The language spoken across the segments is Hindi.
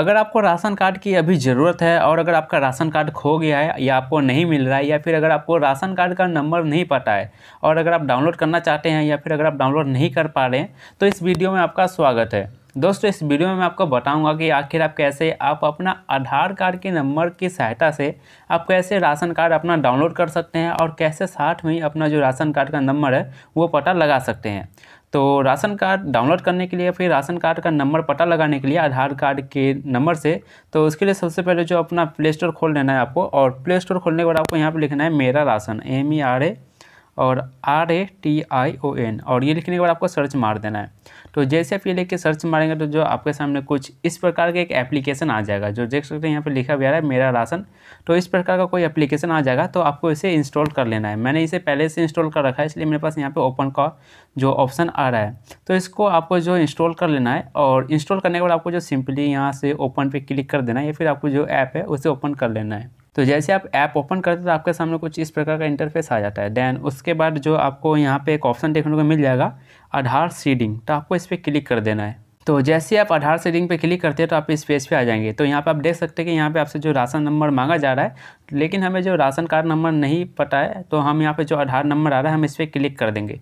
अगर आपको राशन कार्ड की अभी ज़रूरत है और अगर आपका राशन कार्ड खो गया है या आपको नहीं मिल रहा है या फिर अगर आपको राशन कार्ड का नंबर नहीं पता है और अगर आप डाउनलोड करना चाहते हैं या फिर अगर आप डाउनलोड नहीं कर पा रहे हैं तो इस वीडियो में आपका स्वागत है दोस्तों इस वीडियो में मैं आपको बताऊंगा कि आखिर आप कैसे आप अपना आधार कार्ड के नंबर की सहायता से आप कैसे राशन कार्ड अपना डाउनलोड कर सकते हैं और कैसे साथ में अपना जो राशन कार्ड का नंबर है वो पता लगा सकते हैं तो राशन कार्ड डाउनलोड करने के लिए फिर राशन कार्ड का नंबर पता लगाने के लिए आधार कार्ड के नंबर से तो उसके लिए सबसे पहले जो अपना प्ले स्टोर खोल लेना है आपको और प्ले स्टोर खोलने के बाद आपको यहाँ पर लिखना है मेरा ration M E R A और R A T I O N और ये लिखने के बाद आपको सर्च मार देना है तो जैसे आप ये लिख के सर्च मारेंगे तो जो आपके सामने कुछ इस प्रकार का एक एप्लीकेशन आ जाएगा जो देख सकते हैं यहाँ पे लिखा रहा है मेरा राशन तो इस प्रकार का कोई एप्लीकेशन आ जाएगा तो आपको इसे इंस्टॉल कर लेना है मैंने इसे पहले से इंस्टॉल कर रखा है इसलिए मेरे पास यहाँ पर ओपन का जो ऑप्शन आ रहा है तो इसको आपको जो इंस्टॉल कर लेना है और इंस्टॉल करने के बाद आपको जो सिंपली यहाँ से ओपन पर क्लिक कर देना है या फिर आपको जो ऐप है उसे ओपन कर लेना है तो जैसे आप ऐप ओपन करते तो आपके सामने कुछ इस प्रकार का इंटरफेस आ जाता है देन उसके बाद जो आपको यहाँ पे एक ऑप्शन देखने को मिल जाएगा आधार सीडिंग तो आपको इस पर क्लिक कर देना है तो जैसे आप आधार से लिंक पे क्लिक करते हैं तो आप इस पेज पे आ जाएंगे तो यहाँ पे आप देख सकते हैं कि यहाँ पे आपसे जो राशन नंबर मांगा जा रहा है लेकिन हमें जो राशन कार्ड नंबर नहीं पता है तो हम यहाँ पे जो आधार नंबर आ रहा है हम इस पर क्लिक कर देंगे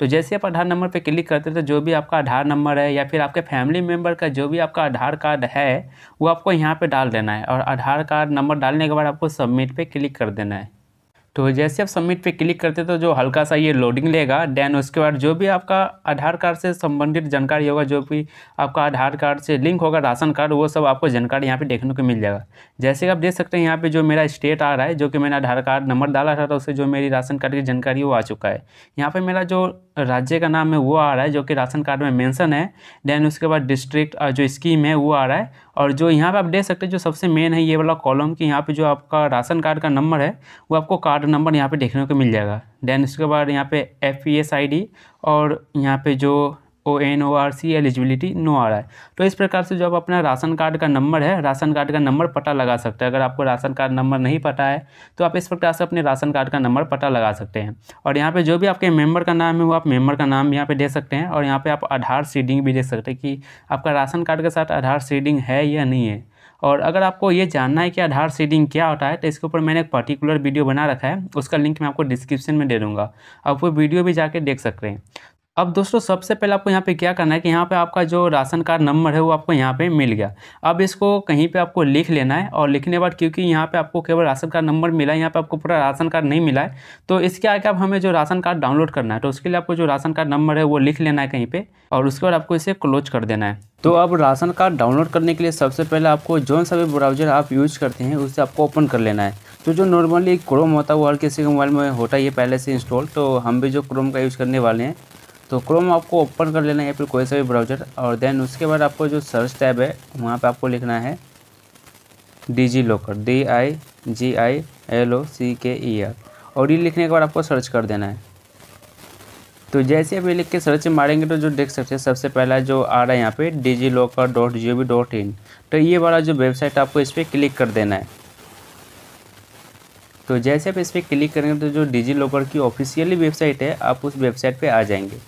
तो जैसे आप आधार नंबर पर क्लिक करते हैं तो जो भी आपका आधार नंबर है या फिर आपके फैमिली मेम्बर का जो भी आपका आधार कार्ड है वो आपको यहाँ पर डाल देना है और आधार कार्ड नंबर डालने के बाद आपको सबमिट पर क्लिक कर देना है तो जैसे आप सबमिट पे क्लिक करते तो जो हल्का सा ये लोडिंग लेगा देन उसके बाद जो भी आपका आधार कार्ड से संबंधित जानकारी होगा जो भी आपका आधार कार्ड से लिंक होगा राशन कार्ड वो सब आपको जानकारी यहाँ पे देखने को मिल जाएगा जैसे कि आप देख सकते हैं यहाँ पे जो मेरा स्टेट आ रहा है जो कि मैंने आधार कार्ड नंबर डाला था तो उससे जो मेरी राशन कार्ड की जानकारी वो आ चुका है यहाँ पर मेरा जो राज्य का नाम है वो आ रहा है जो कि राशन कार्ड में मेंशन है देन उसके बाद डिस्ट्रिक्ट और जो स्कीम है वो आ रहा है और जो यहाँ पे आप देख सकते हैं जो सबसे मेन है ये वाला कॉलम कि यहाँ पे जो आपका राशन कार्ड का नंबर है वो आपको कार्ड नंबर यहाँ पे देखने को मिल जाएगा देन उसके बाद यहाँ पे F P S I D और यहाँ पे जो O N O R C eligibility no आ रहा है तो इस प्रकार से जो आप अपना राशन कार्ड का नंबर है राशन कार्ड का नंबर पता लगा सकते हैं अगर आपको राशन कार्ड नंबर नहीं पता है तो आप इस प्रकार से अपने राशन कार्ड का नंबर पता लगा सकते हैं और यहाँ पे जो भी आपके मेंबर का नाम है वो आप मेंबर का नाम यहाँ पे दे सकते हैं और यहाँ पर आप आधार सीडिंग भी दे सकते हैं कि आपका राशन कार्ड के साथ आधार सीडिंग है या नहीं है और अगर आपको ये जानना है कि आधार सीडिंग क्या होता है तो इसके ऊपर मैंने एक पर्टिकुलर वीडियो बना रखा है उसका लिंक मैं आपको डिस्क्रिप्शन में दे दूँगा आप वो वीडियो भी जाके देख सकते हैं अब दोस्तों सबसे पहले आपको यहाँ पे क्या करना है कि यहाँ पे आपका जो राशन कार्ड नंबर है वो आपको यहाँ पे मिल गया अब इसको कहीं पे आपको लिख लेना है और लिखने के बाद क्योंकि यहाँ पे आपको केवल राशन कार्ड नंबर मिला है यहाँ पे आपको पूरा राशन कार्ड नहीं मिला है तो इसके आगे अब हमें जो राशन कार्ड डाउनलोड करना है तो उसके लिए आपको जो राशन कार्ड नंबर है वो लिख लेना है कहीं पर और उसके बाद आपको इसे क्लोज कर देना है तो अब राशन कार्ड डाउनलोड करने के लिए सबसे पहले आपको जो सा भी ब्राउज़र आप यूज़ करते हैं उसे आपको ओपन कर लेना है तो जो नॉर्मली क्रोम होता है वो हर किसी के मोबाइल में होता ही है पहले से इंस्टॉल तो हम भी जो क्रोम का यूज़ करने वाले हैं तो क्रोम आपको ओपन कर लेना है या फिर कोई सा भी ब्राउज़र और देन उसके बाद आपको जो सर्च टैब है वहाँ पर आपको लिखना है D locker D I G I L O C K E are और ये लिखने के बाद आपको सर्च कर देना है तो जैसे आप ये लिख के सर्च मारेंगे तो जो देख सकते हैं सबसे पहला जो आ रहा है यहाँ पे D locker dot G O V dot in तो ये वाला जो वेबसाइट आपको इस पर क्लिक कर देना है तो जैसे आप इस पर क्लिक करेंगे तो जो डिजी लॉकर की ऑफिशियली वेबसाइट है आप उस वेबसाइट पे आ जाएंगे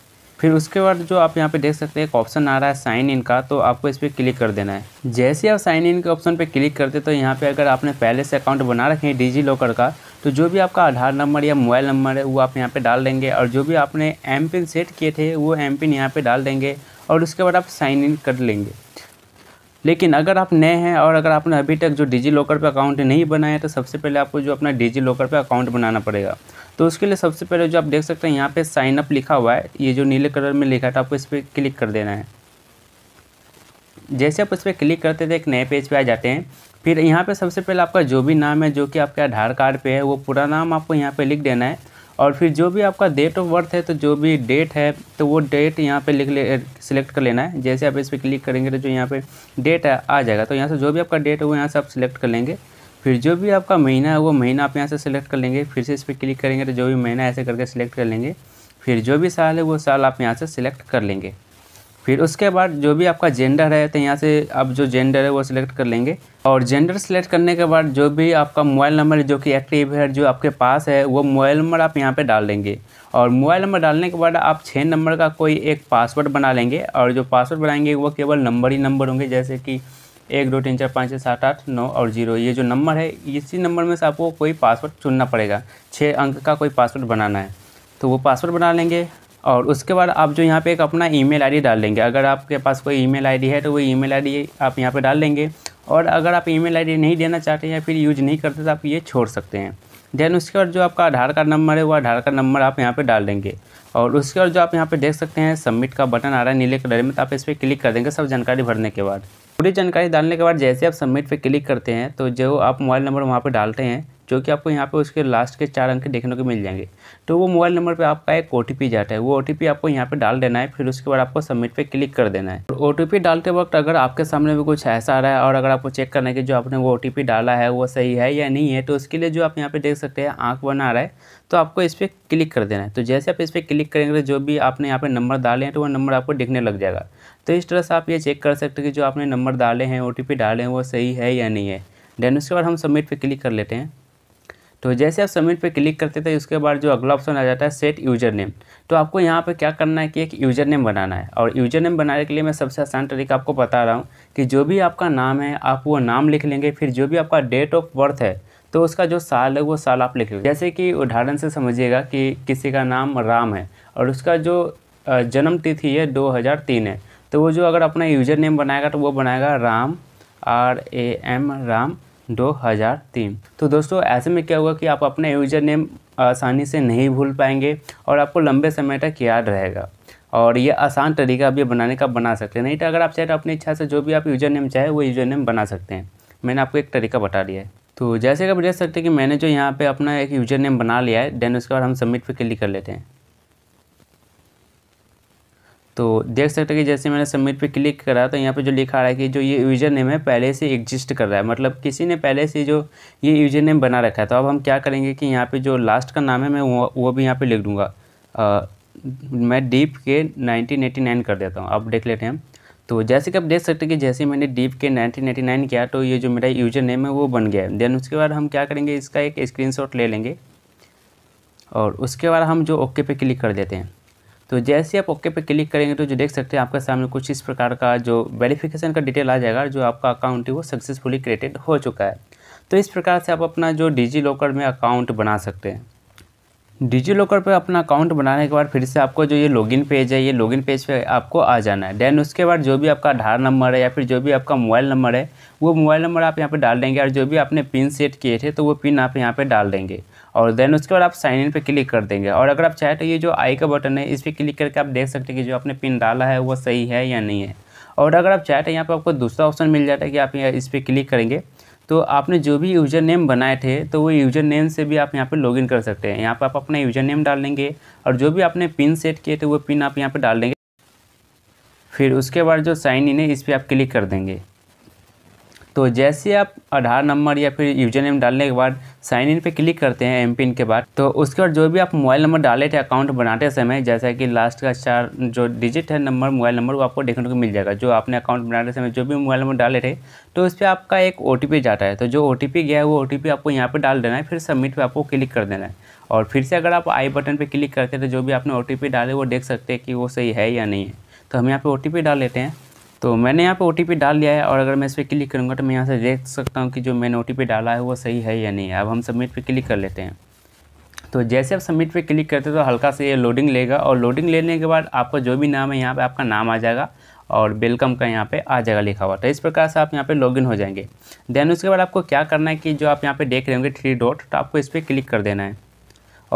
फिर उसके बाद जो आप यहाँ पे देख सकते हैं एक ऑप्शन आ रहा है साइन इन का तो आपको इस पर क्लिक कर देना है जैसे आप साइन इन के ऑप्शन पे क्लिक करते तो यहाँ पे अगर आपने पहले से अकाउंट बना रखे हैं डिजी लॉकर का तो जो भी आपका आधार नंबर या मोबाइल नंबर है वो आप यहाँ पर डाल देंगे और जो भी आपने एम पिन सेट किए थे वो एम पिन यहाँ पर डाल देंगे और उसके बाद आप साइन इन कर लेंगे लेकिन अगर आप नए हैं और अगर आपने अभी तक जो डिजी लॉकर पर अकाउंट नहीं बनाया तो सबसे पहले आपको जो अपना डिजी लॉकर पर अकाउंट बनाना पड़ेगा तो उसके लिए सबसे पहले जो आप देख सकते हैं यहाँ पे साइन अप लिखा हुआ है ये जो नीले कलर में लिखा था आपको इस पर क्लिक कर देना है जैसे आप इस पर क्लिक करते थे एक नए पेज पे आ जाते हैं फिर यहाँ पे सबसे पहले आपका जो भी नाम है जो कि आपके आधार कार्ड पे है वो पूरा नाम आपको यहाँ पे लिख देना है और फिर जो भी आपका डेट ऑफ बर्थ है तो जो भी डेट है तो वो डेट यहाँ पे लिख ले सिलेक्ट कर लेना है जैसे आप इस पर क्लिक करेंगे तो जो यहाँ पे डेट है आ जाएगा तो यहाँ से जो भी आपका डेट है वो यहाँ से आप सिलेक्ट कर लेंगे फिर जो भी आपका महीना है वो महीना आप यहाँ से सिलेक्ट कर लेंगे फिर से इस पर क्लिक करेंगे तो जो भी महीना ऐसे करके सिलेक्ट कर लेंगे फिर जो भी साल है वो साल आप यहाँ से सिलेक्ट कर लेंगे फिर उसके बाद जो भी आपका जेंडर है तो यहाँ से आप जो जेंडर है वो सिलेक्ट कर लेंगे और जेंडर सेलेक्ट करने के बाद जो भी आपका मोबाइल नंबर जो कि एक्टिव है जो आपके पास है वो मोबाइल नंबर आप यहाँ पे डाल देंगे और मोबाइल नंबर डालने के बाद आप छः नंबर का कोई एक पासवर्ड बना लेंगे और जो पासवर्ड बनाएंगे वो केवल नंबर ही नंबर होंगे जैसे कि एक दो तीन चार पाँच छः सात आठ नौ और जीरो ये जो नंबर है इसी नंबर में से आपको कोई पासवर्ड चुनना पड़ेगा छः अंक का कोई पासवर्ड बनाना है तो वो पासवर्ड बना लेंगे और उसके बाद आप जो यहाँ पे एक अपना ईमेल आईडी डाल लेंगे अगर आपके पास कोई ईमेल आईडी है तो वो ईमेल आईडी आप यहाँ पे डाल लेंगे और अगर आप ईमेल आईडी नहीं देना चाहते या फिर यूज नहीं करते तो आप ये छोड़ सकते हैं देन उसके बाद जो आपका आधार कार्ड नंबर है वो आधार कार्ड नंबर आप यहाँ पर डाल देंगे और उसके बाद जो आप यहाँ पे देख सकते हैं सबमिट का बटन आ रहा है नीले कलर में तो आप इस पर क्लिक कर देंगे सब जानकारी भरने के बाद पूरी जानकारी डालने के बाद जैसे आप सबमिट पे क्लिक करते हैं तो जो आप मोबाइल नंबर वहाँ पर डालते हैं जो कि आपको यहाँ पे उसके लास्ट के चार अंक देखने को मिल जाएंगे तो वो मोबाइल नंबर पे आपका एक ओ टी जाता है वो ओ आपको यहाँ पे डाल देना है फिर उसके बाद आपको सबमिट पे क्लिक कर देना है ओ टी डालते वक्त अगर आपके सामने भी कुछ ऐसा आ रहा है और अगर आपको चेक करना है कि जो आपने वो ओ डाला है वो सही है या नहीं है तो उसके लिए जो आप यहाँ पर देख सकते हैं आँख बना रहा है तो आपको इस पर क्लिक कर देना है तो जैसे आप इस पर क्लिक करेंगे जो भी आपने यहाँ पर नंबर डाले हैं तो वो नंबर आपको दिखने लग जाएगा तो इस तरह से आप ये चेक कर सकते हैं कि जो आपने नंबर डाले हैं ओ डाले हैं वो सही है या नहीं है देन उसके बाद हम सबमिट पर क्लिक कर लेते हैं तो जैसे आप सबमिट पे क्लिक करते थे उसके बाद जो अगला ऑप्शन आ जाता है सेट यूजर नेम तो आपको यहाँ पे क्या करना है कि एक यूजर नेम बनाना है और यूजर नेम बनाने के लिए मैं सबसे आसान तरीका आपको बता रहा हूँ कि जो भी आपका नाम है आप वो नाम लिख लेंगे फिर जो भी आपका डेट ऑफ बर्थ है तो उसका जो साल है वो साल आप लिख लेंगे जैसे कि उदाहरण से समझिएगा कि किसी का नाम राम है और उसका जो जन्म तिथि है दो है तो वो जो अगर अपना यूजर नेम बनाएगा तो वो बनाएगा Ram R A M Ram 2003 तो दोस्तों ऐसे में क्या होगा कि आप अपना यूज़र नेम आसानी से नहीं भूल पाएंगे और आपको लंबे समय तक याद रहेगा और ये आसान तरीका अभी बनाने का बना सकते हैं नहीं तो अगर आप चाहे तो अपनी इच्छा से जो भी आप यूज़र नेम चाहे वो यूज़र नेम बना सकते हैं मैंने आपको एक तरीका बता दिया है तो जैसे कि आप देख सकते हैं कि मैंने जो यहाँ पे अपना एक यूज़र नेम बना लिया है देन उसके बाद हम सबमिट पे क्लिक कर लेते हैं तो देख सकते हैं कि जैसे मैंने सबमिट पे क्लिक करा तो यहाँ पे जो लिखा रहा है कि जो ये यूज़र नेम है पहले से एग्जिस्ट कर रहा है मतलब किसी ने पहले से जो ये यूज़र नेम बना रखा है तो अब हम क्या करेंगे कि यहाँ पे जो लास्ट का नाम है मैं वो, वो भी यहाँ पे लिख दूँगा मैं डीप के नाइन कर देता हूँ अब देख लेते हैं तो जैसे कि आप देख सकते हैं कि जैसे मैंने डीप के नाइन किया तो ये जो मेरा यूज़र नेम है वो बन गया है देन उसके बाद हम क्या करेंगे इसका एक शॉट ले लेंगे और उसके बाद हम जो ओके पे क्लिक कर देते हैं तो जैसे आप ओके पे क्लिक करेंगे तो जो देख सकते हैं आपके सामने कुछ इस प्रकार का जो वेरिफिकेशन का डिटेल आ जाएगा जो आपका अकाउंट है वो सक्सेसफुली क्रिएटेड हो चुका है तो इस प्रकार से आप अपना जो डिजी लॉकर में अकाउंट बना सकते हैं डिजी लॉकर पर अपना अकाउंट बनाने के बाद फिर से आपको जो ये लॉगिन पेज है ये लॉगिन पेज पे आपको आ जाना है देन उसके बाद जो भी आपका आधार नंबर है या फिर जो भी आपका मोबाइल नंबर है वो मोबाइल नंबर आप यहाँ पे डाल देंगे और जो भी आपने पिन सेट किए थे तो वो पिन आप यहाँ पे डाल देंगे और देन उसके बाद आप साइन इन पे क्लिक कर देंगे और अगर आप चाहें तो ये जो आई का बटन है इस पर क्लिक करके आप देख सकते हैं कि जो आपने पिन डाला है वो सही है या नहीं है और अगर आप चाहें तो यहाँ पर आपको दूसरा ऑप्शन मिल जाता है कि आप इस पर क्लिक करेंगे तो आपने जो भी यूज़र नेम बनाए थे तो वो यूज़र नेम से भी आप यहाँ पे लॉगिन कर सकते हैं यहाँ पर आप अपना यूज़र नेम डाल लेंगे और जो भी आपने पिन सेट किए थे वो पिन आप यहाँ पर डाल देंगे फिर उसके बाद जो साइन इन है इस पर आप क्लिक कर देंगे तो जैसे आप आधार नंबर या फिर यूजर नेम डालने के बाद साइन इन पे क्लिक करते हैं एम पिन के बाद तो उसके बाद जो भी आप मोबाइल नंबर डाले थे अकाउंट बनाते समय जैसा कि लास्ट का चार जो डिजिट है नंबर मोबाइल नंबर वो आपको देखने को मिल जाएगा जो आपने अकाउंट बनाते समय जो भी मोबाइल नंबर डाले थे तो उस पर आपका एक ओ जाता है तो जो ओ गया है वो ओ आपको यहाँ पर डाल देना है फिर सबमिट पर आपको क्लिक कर देना है और फिर से अगर आप आई बटन पर क्लिक करते हैं तो जो भी आपने ओ डाले वो देख सकते हैं कि वो सही है या नहीं है तो हम यहाँ पर ओ डाल लेते हैं तो मैंने यहाँ पे ओ डाल लिया है और अगर मैं इस पर क्लिक करूँगा तो मैं यहाँ से देख सकता हूँ कि जो मैंने ओ डाला है वो सही है या नहीं है अब हम सबमिट पर क्लिक कर लेते हैं तो जैसे आप सबमिट पे क्लिक करते हो तो हल्का से ये लोडिंग लेगा और लोडिंग लेने के बाद आपका जो भी नाम है यहाँ पर आपका नाम आ जाएगा और वेलकम का यहाँ पे आ जाएगा लिखा हुआ तो इस प्रकार से आप यहाँ पे लॉगिन हो जाएंगे देन उसके बाद आपको क्या करना है कि जो आप यहाँ पे देख रहे होंगे थ्री डॉट तो आपको इस पर क्लिक कर देना है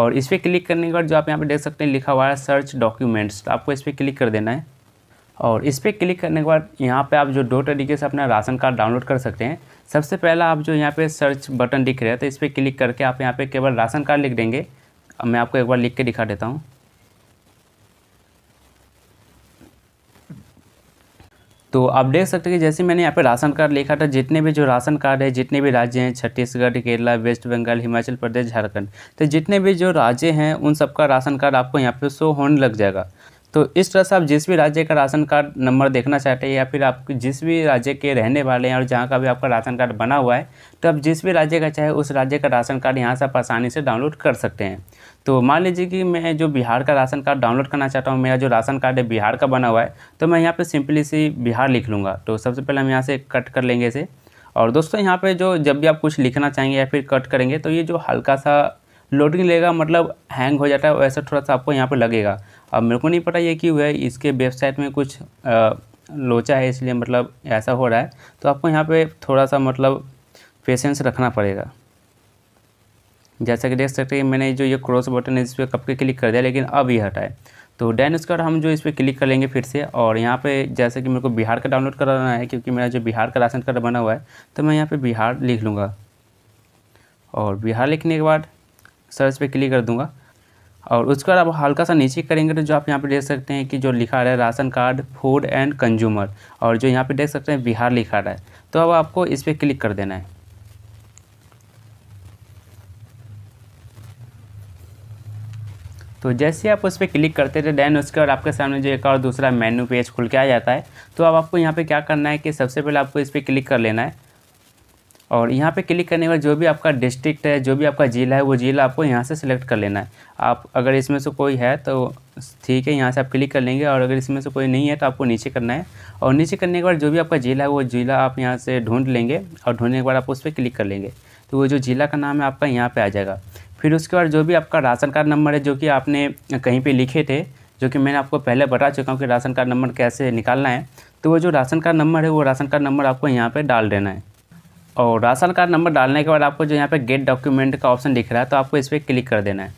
और इस पर क्लिक करने के बाद जो आप यहाँ पर देख सकते हैं लिखा हुआ है सर्च डॉक्यूमेंट्स तो आपको इस पर क्लिक कर देना है और इस पर क्लिक करने के बाद यहाँ पे आप जो दो तरीके से अपना राशन कार्ड डाउनलोड कर सकते हैं सबसे पहला आप जो यहाँ पे सर्च बटन दिख रहे हैं तो इस पर क्लिक करके आप यहाँ पे केवल राशन कार्ड लिख देंगे मैं आपको एक बार लिख के दिखा देता हूँ तो आप देख सकते हैं कि जैसे मैंने यहाँ पे राशन कार्ड लिखा था जितने भी जो राशन कार्ड है जितने भी राज्य हैं छत्तीसगढ़ केरला वेस्ट बंगाल हिमाचल प्रदेश झारखंड तो जितने भी जो राज्य हैं उन सबका राशन कार्ड आपको यहाँ पे शो होने लग जाएगा तो इस तरह से आप जिस भी राज्य का राशन कार्ड नंबर देखना चाहते हैं या फिर आप जिस भी राज्य के रहने वाले हैं और जहाँ का भी आपका राशन कार्ड बना हुआ है तो आप जिस भी राज्य का चाहे उस राज्य का राशन कार्ड यहाँ से आप आसानी से डाउनलोड कर सकते हैं तो मान लीजिए कि मैं जो बिहार का राशन कार्ड डाउनलोड करना चाहता हूँ मेरा जो राशन कार्ड है बिहार का बना हुआ है तो मैं यहाँ पर सिंपली से बिहार लिख लूँगा तो सबसे पहले हम यहाँ से कट कर लेंगे इसे और दोस्तों यहाँ पे जो जब भी आप कुछ लिखना चाहेंगे या फिर कट करेंगे तो ये जो हल्का सा लोडिंग लेगा मतलब हैंग हो जाता है वैसा थोड़ा सा आपको यहाँ पर लगेगा अब मेरे को नहीं पता ये क्यों है इसके वेबसाइट में कुछ आ, लोचा है इसलिए मतलब ऐसा हो रहा है तो आपको यहाँ पे थोड़ा सा मतलब पेशेंस रखना पड़ेगा जैसा कि देख सकते हैं मैंने जो ये क्रॉस बटन है इस पर कब के क्लिक कर दिया लेकिन अब ये हटाए तो डैन उसके हम जो इस पर क्लिक कर लेंगे फिर से और यहाँ पे जैसे कि मेरे को बिहार का डाउनलोड कराना है क्योंकि मेरा जो बिहार का राशन कार्ड बना हुआ है तो मैं यहाँ पर बिहार लिख लूँगा और बिहार लिखने के बाद सर्च पे क्लिक कर दूंगा और उसके बाद आप हल्का सा नीचे करेंगे तो जो आप यहाँ पे देख सकते हैं कि जो लिखा रहा है ration card food and consumer और जो यहाँ पे देख सकते हैं बिहार लिखा रहा है तो अब आपको इस पर क्लिक कर देना है तो जैसे आप उस पर क्लिक करते थे देन उसके बाद आपके सामने जो एक और दूसरा मेन्यू पेज खुल के आ जाता है तो अब आपको यहाँ पर क्या करना है कि सबसे पहले आपको इस पर क्लिक कर लेना है और यहाँ पे क्लिक करने के बाद जो भी आपका डिस्ट्रिक्ट है जो भी आपका ज़िला है वो ज़िला आपको यहाँ से सिलेक्ट कर लेना है आप अगर इसमें से कोई है तो ठीक है यहाँ से आप क्लिक कर लेंगे और अगर इसमें से कोई नहीं है तो आपको नीचे करना है और नीचे करने के बाद जो भी आपका ज़िला है वो ज़िला आप यहाँ से ढूंढ लेंगे और ढूंढने के बाद आप उस पर क्लिक कर लेंगे तो वो जो ज़िला का नाम है आपका यहाँ पर आ जाएगा फिर उसके बाद जो भी आपका राशन कार्ड नंबर है जो कि आपने कहीं पर लिखे थे जो कि मैंने आपको पहले बता चुका हूँ कि राशन कार्ड नंबर कैसे निकालना है तो वो जो राशन कार्ड नंबर है वो राशन कार्ड नंबर आपको यहाँ पर डाल देना है और राशन कार्ड नंबर डालने के बाद आपको जो यहाँ पे गेट डॉक्यूमेंट का ऑप्शन दिख रहा है तो आपको इस पर क्लिक कर देना है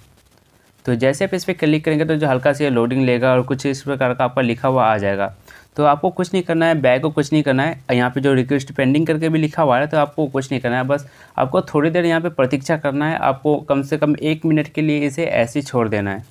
तो जैसे आप इस पर क्लिक करेंगे तो जो हल्का सा लोडिंग लेगा और कुछ इस प्रकार का आपका लिखा हुआ आ जाएगा तो आपको कुछ नहीं करना है बैग को कुछ नहीं करना है यहाँ पे जो रिक्वेस्ट पेंडिंग करके भी लिखा हुआ है तो आपको कुछ नहीं करना है बस आपको थोड़ी देर यहाँ पे प्रतीक्षा करना है आपको कम से कम एक मिनट के लिए इसे ऐसे छोड़ देना है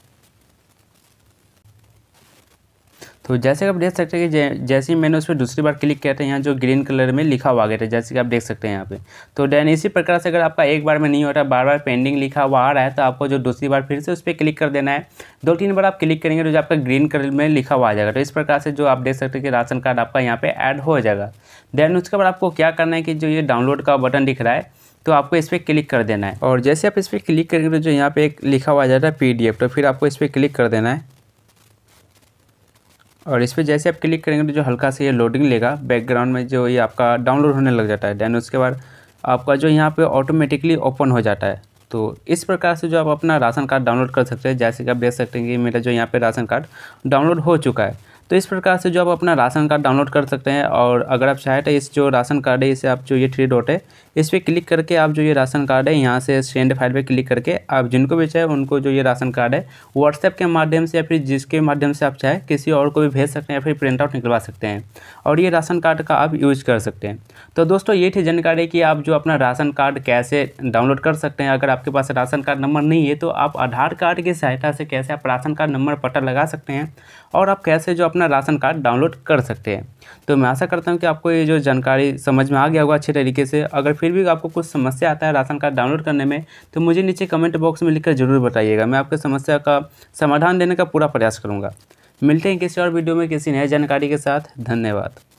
तो जैसे कि आप देख सकते हैं कि जैसे ही मैंने उस पर दूसरी बार क्लिक किया था यहाँ जो ग्रीन कलर में लिखा हुआ गया था जैसे कि आप देख सकते हैं यहाँ पे तो देन इसी प्रकार से अगर आपका एक बार में नहीं हो रहा बार बार पेंडिंग लिखा हुआ आ रहा है तो आपको जो दूसरी बार फिर से उस पर क्लिक कर देना है दो तीन बार आप क्लिक करेंगे तो जो आपका ग्रीन कलर में लिखा हुआ आ जाएगा तो इस प्रकार से जो आप देख सकते हैं कि राशन कार्ड आपका यहाँ पर ऐड हो जाएगा देन उसके बाद आपको क्या करना है कि जो ये डाउनलोड का बटन दिख रहा है तो आपको इस पर क्लिक कर देना है और जैसे आप इस पर क्लिक करेंगे तो जो यहाँ पे एक लिखा हुआ आ जाता है पी तो फिर आपको इस पर क्लिक कर देना है और इस पर जैसे आप क्लिक करेंगे तो जो हल्का सा ये लोडिंग लेगा बैकग्राउंड में जो ये आपका डाउनलोड होने लग जाता है देन उसके बाद आपका जो यहाँ पे ऑटोमेटिकली ओपन हो जाता है तो इस प्रकार से जो आप अपना राशन कार्ड डाउनलोड कर सकते हैं जैसे कि आप देख सकते हैं कि मेरा जो यहाँ पे राशन कार्ड डाउनलोड हो चुका है तो इस प्रकार से जो आप अपना राशन कार्ड डाउनलोड कर सकते हैं और अगर आप चाहें तो इस जो राशन कार्ड है इसे आप जो ये थ्री डॉट है इस पर क्लिक करके आप जो ये राशन कार्ड है यहाँ से सेंड फाइल पर क्लिक करके आप जिनको भी चाहे उनको जो ये राशन कार्ड है व्हाट्सएप के माध्यम से या फिर जिसके माध्यम से आप चाहे किसी और को भी भेज सकते हैं या फिर प्रिंट आउट निकलवा सकते हैं और ये राशन कार्ड का आप यूज कर सकते हैं तो दोस्तों ये थी जानकारी कि आप जो अपना राशन कार्ड कैसे डाउनलोड कर सकते हैं अगर आपके पास राशन कार्ड नंबर नहीं है तो आप आधार कार्ड की सहायता से कैसे आप राशन कार्ड नंबर पता लगा सकते हैं और आप कैसे जो अपना राशन कार्ड डाउनलोड कर सकते हैं तो मैं आशा करता हूँ कि आपको ये जो जानकारी समझ में आ गया होगा अच्छे तरीके से अगर फिर भी आपको कुछ समस्या आता है राशन कार्ड डाउनलोड करने में तो मुझे नीचे कमेंट बॉक्स में लिखकर ज़रूर बताइएगा मैं आपकी समस्या का समाधान देने का पूरा प्रयास करूँगा मिलते हैं किसी और वीडियो में किसी नए जानकारी के साथ धन्यवाद